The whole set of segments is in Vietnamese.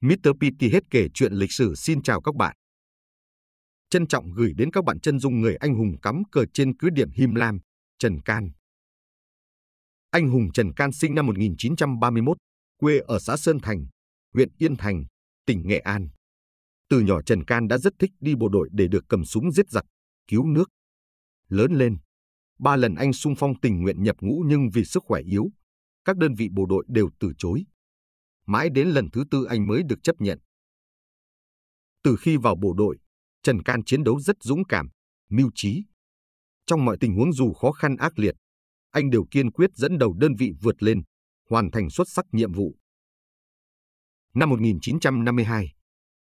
Mr. PT hết kể chuyện lịch sử xin chào các bạn. Trân trọng gửi đến các bạn chân dung người anh hùng cắm cờ trên cứ điểm Him Lam, Trần Can. Anh hùng Trần Can sinh năm 1931, quê ở xã Sơn Thành, huyện Yên Thành, tỉnh Nghệ An. Từ nhỏ Trần Can đã rất thích đi bộ đội để được cầm súng giết giặc, cứu nước. Lớn lên, ba lần anh sung phong tình nguyện nhập ngũ nhưng vì sức khỏe yếu, các đơn vị bộ đội đều từ chối mãi đến lần thứ tư anh mới được chấp nhận. Từ khi vào bộ đội, Trần Can chiến đấu rất dũng cảm, mưu trí. Trong mọi tình huống dù khó khăn ác liệt, anh đều kiên quyết dẫn đầu đơn vị vượt lên, hoàn thành xuất sắc nhiệm vụ. Năm 1952,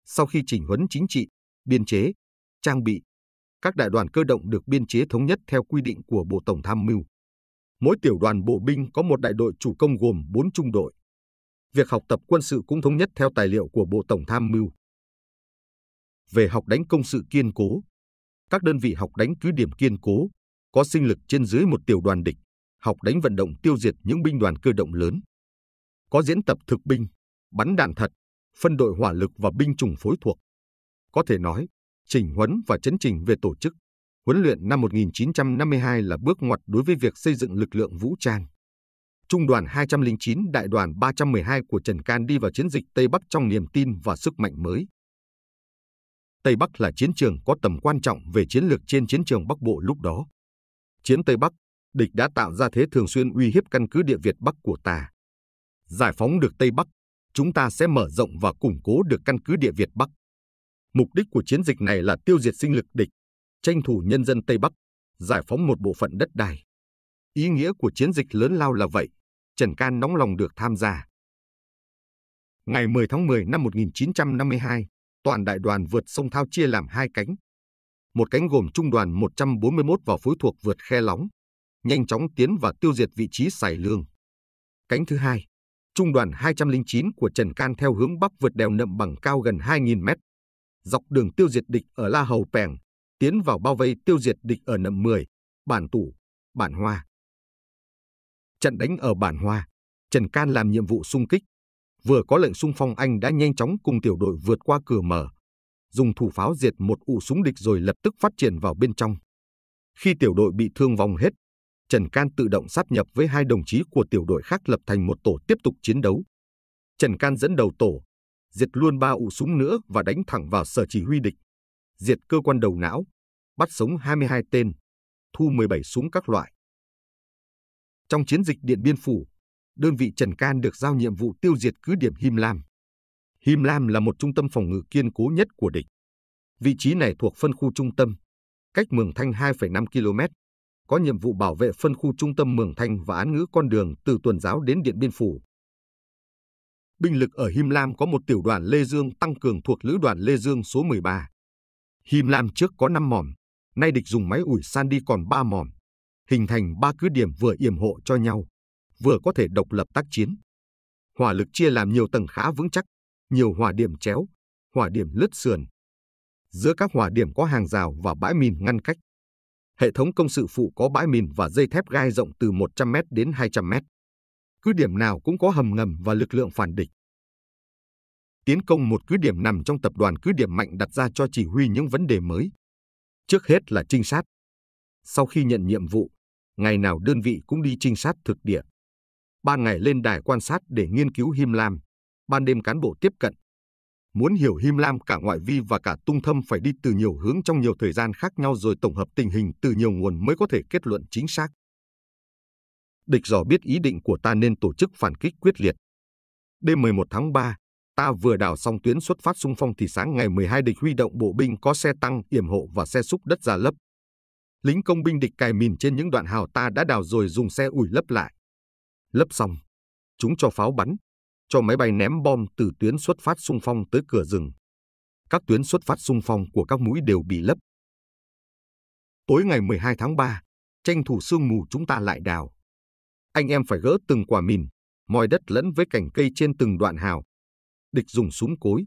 sau khi chỉnh huấn chính trị, biên chế, trang bị, các đại đoàn cơ động được biên chế thống nhất theo quy định của Bộ Tổng Tham mưu. Mỗi tiểu đoàn bộ binh có một đại đội chủ công gồm 4 trung đội việc học tập quân sự cũng thống nhất theo tài liệu của Bộ Tổng Tham mưu. Về học đánh công sự kiên cố, các đơn vị học đánh cứ điểm kiên cố, có sinh lực trên dưới một tiểu đoàn địch, học đánh vận động tiêu diệt những binh đoàn cơ động lớn. Có diễn tập thực binh, bắn đạn thật, phân đội hỏa lực và binh chủng phối thuộc. Có thể nói, trình huấn và chấn trình về tổ chức, huấn luyện năm 1952 là bước ngoặt đối với việc xây dựng lực lượng vũ trang. Trung đoàn 209 Đại đoàn 312 của Trần Can đi vào chiến dịch Tây Bắc trong niềm tin và sức mạnh mới. Tây Bắc là chiến trường có tầm quan trọng về chiến lược trên chiến trường Bắc Bộ lúc đó. Chiến Tây Bắc, địch đã tạo ra thế thường xuyên uy hiếp căn cứ địa Việt Bắc của ta. Giải phóng được Tây Bắc, chúng ta sẽ mở rộng và củng cố được căn cứ địa Việt Bắc. Mục đích của chiến dịch này là tiêu diệt sinh lực địch, tranh thủ nhân dân Tây Bắc, giải phóng một bộ phận đất đai. Ý nghĩa của chiến dịch lớn lao là vậy. Trần Can nóng lòng được tham gia. Ngày 10 tháng 10 năm 1952, toàn đại đoàn vượt sông Thao chia làm hai cánh. Một cánh gồm trung đoàn 141 và phối thuộc vượt khe lóng, nhanh chóng tiến và tiêu diệt vị trí Sài Lương. Cánh thứ hai, trung đoàn 209 của Trần Can theo hướng bắc vượt đèo nậm bằng cao gần 2.000 mét, dọc đường tiêu diệt địch ở La Hầu Pèng, tiến vào bao vây tiêu diệt địch ở nậm 10, bản tủ, bản hoa. Trận đánh ở Bản Hoa, Trần Can làm nhiệm vụ xung kích. Vừa có lệnh xung phong anh đã nhanh chóng cùng tiểu đội vượt qua cửa mở, dùng thủ pháo diệt một ụ súng địch rồi lập tức phát triển vào bên trong. Khi tiểu đội bị thương vong hết, Trần Can tự động sát nhập với hai đồng chí của tiểu đội khác lập thành một tổ tiếp tục chiến đấu. Trần Can dẫn đầu tổ, diệt luôn ba ụ súng nữa và đánh thẳng vào sở chỉ huy địch, diệt cơ quan đầu não, bắt sống 22 tên, thu 17 súng các loại. Trong chiến dịch Điện Biên Phủ, đơn vị Trần Can được giao nhiệm vụ tiêu diệt cứ điểm Him Lam. Him Lam là một trung tâm phòng ngự kiên cố nhất của địch. Vị trí này thuộc phân khu trung tâm, cách Mường Thanh 2,5 km, có nhiệm vụ bảo vệ phân khu trung tâm Mường Thanh và án ngữ con đường từ Tuần Giáo đến Điện Biên Phủ. Binh lực ở Him Lam có một tiểu đoàn Lê Dương tăng cường thuộc Lữ đoàn Lê Dương số 13. Him Lam trước có 5 mỏm, nay địch dùng máy ủi san đi còn 3 mỏm hình thành ba cứ điểm vừa yểm hộ cho nhau, vừa có thể độc lập tác chiến. Hỏa lực chia làm nhiều tầng khá vững chắc, nhiều hỏa điểm chéo, hỏa điểm lướt sườn. Giữa các hỏa điểm có hàng rào và bãi mìn ngăn cách. Hệ thống công sự phụ có bãi mìn và dây thép gai rộng từ 100m đến 200m. Cứ điểm nào cũng có hầm ngầm và lực lượng phản địch. Tiến công một cứ điểm nằm trong tập đoàn cứ điểm mạnh đặt ra cho chỉ huy những vấn đề mới. Trước hết là trinh sát. Sau khi nhận nhiệm vụ, ngày nào đơn vị cũng đi trinh sát thực địa. Ban ngày lên đài quan sát để nghiên cứu Him Lam, ban đêm cán bộ tiếp cận. Muốn hiểu Him Lam cả ngoại vi và cả tung thâm phải đi từ nhiều hướng trong nhiều thời gian khác nhau rồi tổng hợp tình hình từ nhiều nguồn mới có thể kết luận chính xác. Địch dò biết ý định của ta nên tổ chức phản kích quyết liệt. Đêm 11 tháng 3, ta vừa đào xong tuyến xuất phát xung phong thì sáng ngày 12 địch huy động bộ binh có xe tăng, yểm hộ và xe xúc đất ra lấp, lính công binh địch cài mìn trên những đoạn hào ta đã đào rồi dùng xe ủi lấp lại. Lấp xong, chúng cho pháo bắn, cho máy bay ném bom từ tuyến xuất phát xung phong tới cửa rừng. Các tuyến xuất phát xung phong của các mũi đều bị lấp. Tối ngày 12 tháng 3, tranh thủ sương mù chúng ta lại đào. Anh em phải gỡ từng quả mìn, moi đất lẫn với cành cây trên từng đoạn hào. Địch dùng súng cối,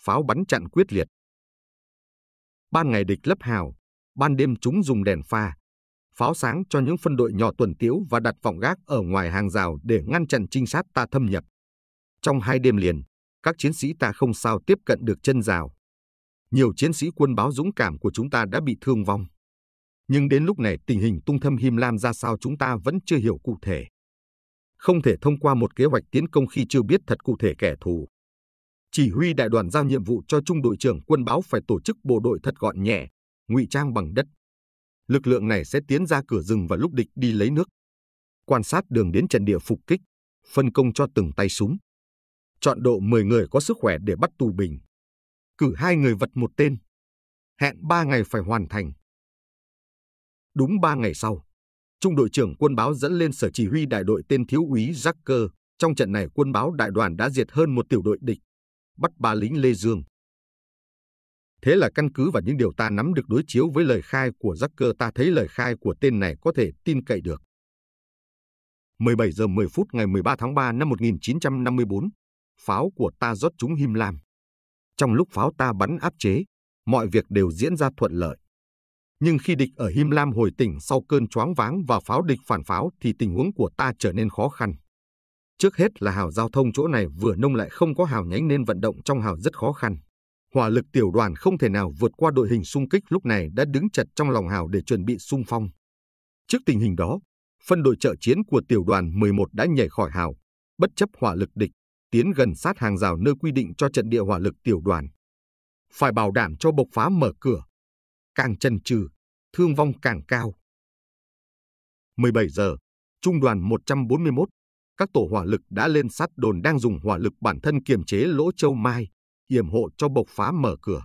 pháo bắn chặn quyết liệt. Ban ngày địch lấp hào, ban đêm chúng dùng đèn pha, pháo sáng cho những phân đội nhỏ tuần tiếu và đặt vọng gác ở ngoài hàng rào để ngăn chặn trinh sát ta thâm nhập. Trong hai đêm liền, các chiến sĩ ta không sao tiếp cận được chân rào. Nhiều chiến sĩ quân báo dũng cảm của chúng ta đã bị thương vong. Nhưng đến lúc này tình hình tung thâm him lam ra sao chúng ta vẫn chưa hiểu cụ thể. Không thể thông qua một kế hoạch tiến công khi chưa biết thật cụ thể kẻ thù. Chỉ huy đại đoàn giao nhiệm vụ cho trung đội trưởng quân báo phải tổ chức bộ đội thật gọn nhẹ, ngụy trang bằng đất. Lực lượng này sẽ tiến ra cửa rừng và lúc địch đi lấy nước. Quan sát đường đến trận địa phục kích, phân công cho từng tay súng. Chọn độ 10 người có sức khỏe để bắt tù bình. Cử hai người vật một tên. Hẹn 3 ngày phải hoàn thành. Đúng 3 ngày sau, Trung đội trưởng quân báo dẫn lên sở chỉ huy đại đội tên thiếu úy Jacker. Trong trận này quân báo đại đoàn đã diệt hơn một tiểu đội địch, bắt ba lính Lê Dương. Thế là căn cứ vào những điều ta nắm được đối chiếu với lời khai của Jacker ta thấy lời khai của tên này có thể tin cậy được. 17 giờ 10 phút ngày 13 tháng 3 năm 1954, pháo của ta rót trúng Him Lam. Trong lúc pháo ta bắn áp chế, mọi việc đều diễn ra thuận lợi. Nhưng khi địch ở Him Lam hồi tỉnh sau cơn choáng váng và pháo địch phản pháo thì tình huống của ta trở nên khó khăn. Trước hết là hào giao thông chỗ này vừa nông lại không có hào nhánh nên vận động trong hào rất khó khăn hỏa lực tiểu đoàn không thể nào vượt qua đội hình xung kích lúc này đã đứng chặt trong lòng hào để chuẩn bị xung phong. Trước tình hình đó, phân đội trợ chiến của tiểu đoàn 11 đã nhảy khỏi hào, bất chấp hỏa lực địch, tiến gần sát hàng rào nơi quy định cho trận địa hỏa lực tiểu đoàn. Phải bảo đảm cho bộc phá mở cửa. Càng chần chừ, thương vong càng cao. 17 giờ, trung đoàn 141, các tổ hỏa lực đã lên sát đồn đang dùng hỏa lực bản thân kiềm chế lỗ châu mai, yểm hộ cho bộc phá mở cửa.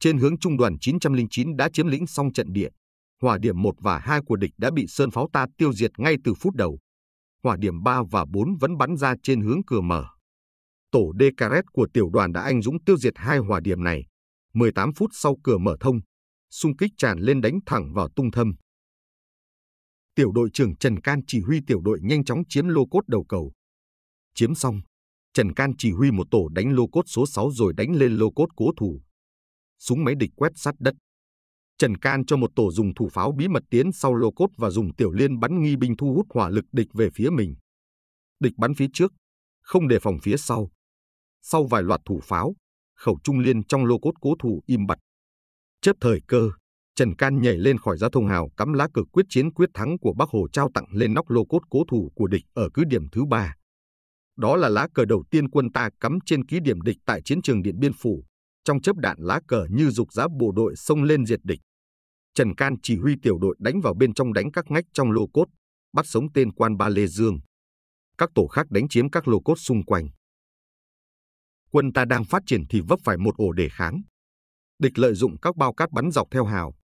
Trên hướng trung đoàn 909 đã chiếm lĩnh xong trận địa, hỏa điểm 1 và 2 của địch đã bị sơn pháo ta tiêu diệt ngay từ phút đầu. Hỏa điểm 3 và 4 vẫn bắn ra trên hướng cửa mở. Tổ Decaret của tiểu đoàn đã anh dũng tiêu diệt hai hỏa điểm này. 18 phút sau cửa mở thông, xung kích tràn lên đánh thẳng vào tung thâm. Tiểu đội trưởng Trần Can chỉ huy tiểu đội nhanh chóng chiếm lô cốt đầu cầu. Chiếm xong, Trần Can chỉ huy một tổ đánh lô cốt số 6 rồi đánh lên lô cốt cố thủ. Súng máy địch quét sát đất. Trần Can cho một tổ dùng thủ pháo bí mật tiến sau lô cốt và dùng tiểu liên bắn nghi binh thu hút hỏa lực địch về phía mình. Địch bắn phía trước, không đề phòng phía sau. Sau vài loạt thủ pháo, khẩu trung liên trong lô cốt cố thủ im bặt. Chớp thời cơ, Trần Can nhảy lên khỏi giá thông hào cắm lá cờ quyết chiến quyết thắng của Bắc Hồ trao tặng lên nóc lô cốt cố thủ của địch ở cứ điểm thứ ba. Đó là lá cờ đầu tiên quân ta cắm trên ký điểm địch tại chiến trường Điện Biên Phủ, trong chớp đạn lá cờ như dục giá bộ đội xông lên diệt địch. Trần Can chỉ huy tiểu đội đánh vào bên trong đánh các ngách trong lô cốt, bắt sống tên quan Ba Lê Dương. Các tổ khác đánh chiếm các lô cốt xung quanh. Quân ta đang phát triển thì vấp phải một ổ đề kháng. Địch lợi dụng các bao cát bắn dọc theo hào.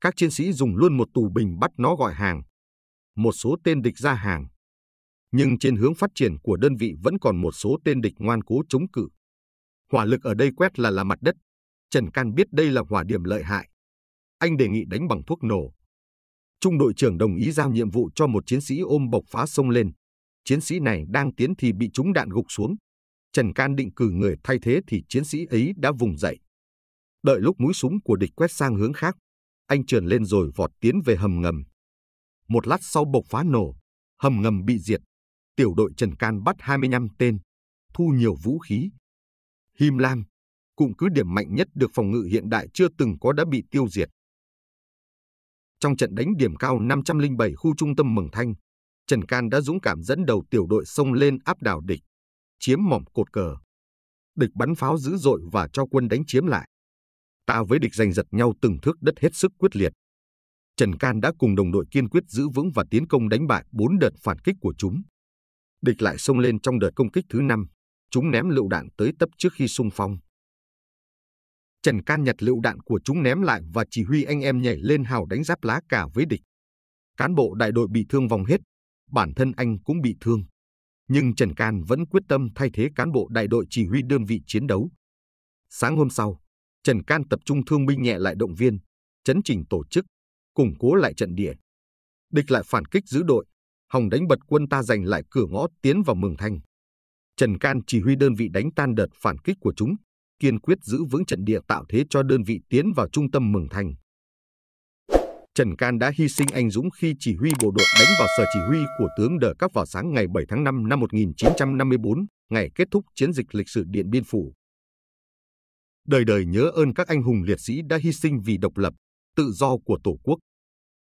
Các chiến sĩ dùng luôn một tù bình bắt nó gọi hàng. Một số tên địch ra hàng, nhưng trên hướng phát triển của đơn vị vẫn còn một số tên địch ngoan cố chống cự. Hỏa lực ở đây quét là là mặt đất. Trần Can biết đây là hỏa điểm lợi hại. Anh đề nghị đánh bằng thuốc nổ. Trung đội trưởng đồng ý giao nhiệm vụ cho một chiến sĩ ôm bọc phá sông lên. Chiến sĩ này đang tiến thì bị trúng đạn gục xuống. Trần Can định cử người thay thế thì chiến sĩ ấy đã vùng dậy. Đợi lúc mũi súng của địch quét sang hướng khác, anh trườn lên rồi vọt tiến về hầm ngầm. Một lát sau bộc phá nổ, hầm ngầm bị diệt, tiểu đội Trần Can bắt 25 tên, thu nhiều vũ khí. Him Lam, cụm cứ điểm mạnh nhất được phòng ngự hiện đại chưa từng có đã bị tiêu diệt. Trong trận đánh điểm cao 507 khu trung tâm Mường Thanh, Trần Can đã dũng cảm dẫn đầu tiểu đội xông lên áp đảo địch, chiếm mỏm cột cờ. Địch bắn pháo dữ dội và cho quân đánh chiếm lại. Ta với địch giành giật nhau từng thước đất hết sức quyết liệt. Trần Can đã cùng đồng đội kiên quyết giữ vững và tiến công đánh bại bốn đợt phản kích của chúng. Địch lại xông lên trong đợt công kích thứ năm, chúng ném lựu đạn tới tấp trước khi xung phong. Trần Can nhặt lựu đạn của chúng ném lại và chỉ huy anh em nhảy lên hào đánh giáp lá cả với địch. Cán bộ đại đội bị thương vòng hết, bản thân anh cũng bị thương. Nhưng Trần Can vẫn quyết tâm thay thế cán bộ đại đội chỉ huy đơn vị chiến đấu. Sáng hôm sau, Trần Can tập trung thương binh nhẹ lại động viên, chấn chỉnh tổ chức, củng cố lại trận địa. Địch lại phản kích giữ đội, Hồng đánh bật quân ta giành lại cửa ngõ tiến vào Mường Thanh. Trần Can chỉ huy đơn vị đánh tan đợt phản kích của chúng, kiên quyết giữ vững trận địa tạo thế cho đơn vị tiến vào trung tâm Mường Thanh. Trần Can đã hy sinh anh dũng khi chỉ huy bộ đội đánh vào sở chỉ huy của tướng Đờ các vào sáng ngày 7 tháng 5 năm 1954, ngày kết thúc chiến dịch lịch sử Điện Biên Phủ. Đời đời nhớ ơn các anh hùng liệt sĩ đã hy sinh vì độc lập, tự do của Tổ quốc.